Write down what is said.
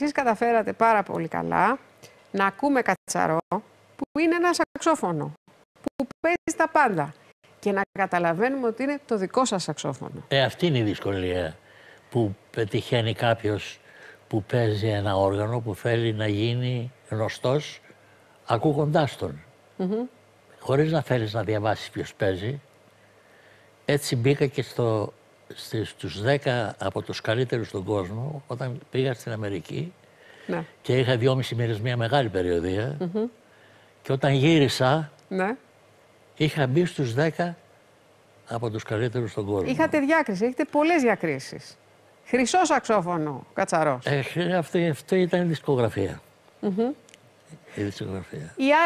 Εσείς καταφέρατε πάρα πολύ καλά να ακούμε κατσαρό, που είναι ένα σαξόφωνο, που παίζει τα πάντα. Και να καταλαβαίνουμε ότι είναι το δικό σας σαξόφωνο. Ε, αυτή είναι η δυσκολία που πετυχαίνει κάποιος που παίζει ένα όργανο που θέλει να γίνει γνωστός ακούγοντάς τον. Mm Χωρίς να θέλεις να διαβάσεις ποιος παίζει. Έτσι μπήκα και στο στους 10 από τους καλύτερους στον κόσμο όταν πήγα στην Αμερική ναι. και είχα 2,5 μέρες μια μεγάλη περιοδία και όταν γύρισα ναι. είχα μπει στους 10 από τους καλύτερους στον κόσμο. Είχατε διάκριση, έχετε πολλές διακρίσεις. Χρυσός αξόφωνο κατσαρός. Ε, αυτή, αυτή ήταν η δισκογραφία. Η δισκογραφία.